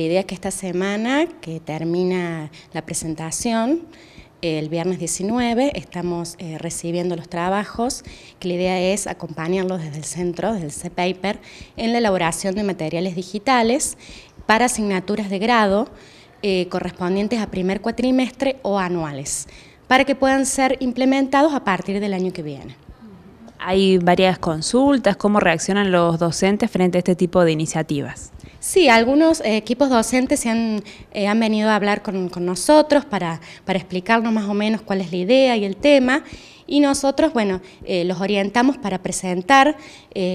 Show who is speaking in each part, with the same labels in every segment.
Speaker 1: La idea es que esta semana, que termina la presentación, el viernes 19 estamos eh, recibiendo los trabajos, que la idea es acompañarlos desde el centro, desde el c en la elaboración de materiales digitales para asignaturas de grado eh, correspondientes a primer cuatrimestre o anuales, para que puedan ser implementados a partir del año que viene.
Speaker 2: Hay varias consultas, ¿cómo reaccionan los docentes frente a este tipo de iniciativas?
Speaker 1: Sí, algunos eh, equipos docentes eh, han, venido a hablar con, nosotros para, explicarnos más o menos cuál es la idea y el tema y nosotros, bueno, eh, los orientamos para presentar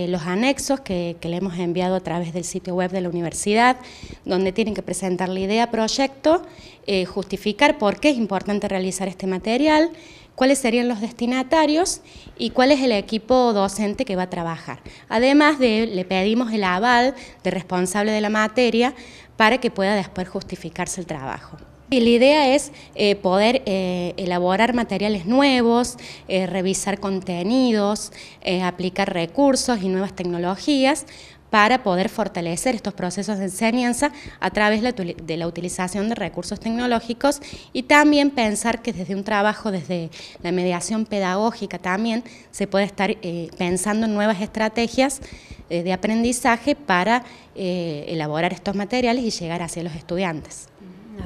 Speaker 1: los anexos que, que, le hemos enviado a través del sitio web de la universidad, donde tienen que presentar la idea, proyecto, justificar por qué es importante realizar este material, cuáles serían los destinatarios y cuál es el equipo docente que va a trabajar. Además de, le pedimos el aval de responsable de la materia para que pueda después justificarse el trabajo. Y la idea es eh, poder eh, elaborar materiales nuevos, eh, revisar contenidos, aplicar recursos y nuevas tecnologías para poder fortalecer estos procesos de enseñanza a través de la utilización de recursos tecnológicos y también pensar que desde un trabajo, desde la mediación pedagógica también, se puede estar pensando en nuevas estrategias de aprendizaje para elaborar estos materiales y llegar hacia los estudiantes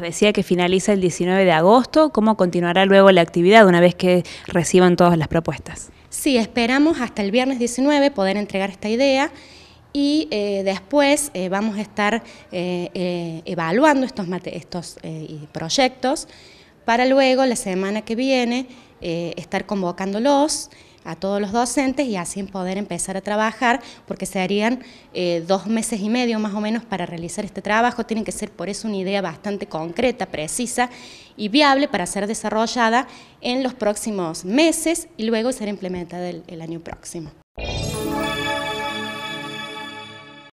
Speaker 2: decía que finaliza el 19 de agosto. ¿Cómo continuará luego la actividad una vez que reciban todas las propuestas?
Speaker 1: Sí, esperamos hasta el viernes 19 poder entregar esta idea y eh, después eh, vamos a estar eh, evaluando estos, estos proyectos para luego la semana que viene estar convocándolos a todos los docentes y así poder empezar a trabajar, porque se harían eh, dos meses y medio más o menos para realizar este trabajo, tiene que ser por eso una idea bastante concreta, precisa y viable para ser desarrollada en los próximos meses y luego ser implementada el año próximo.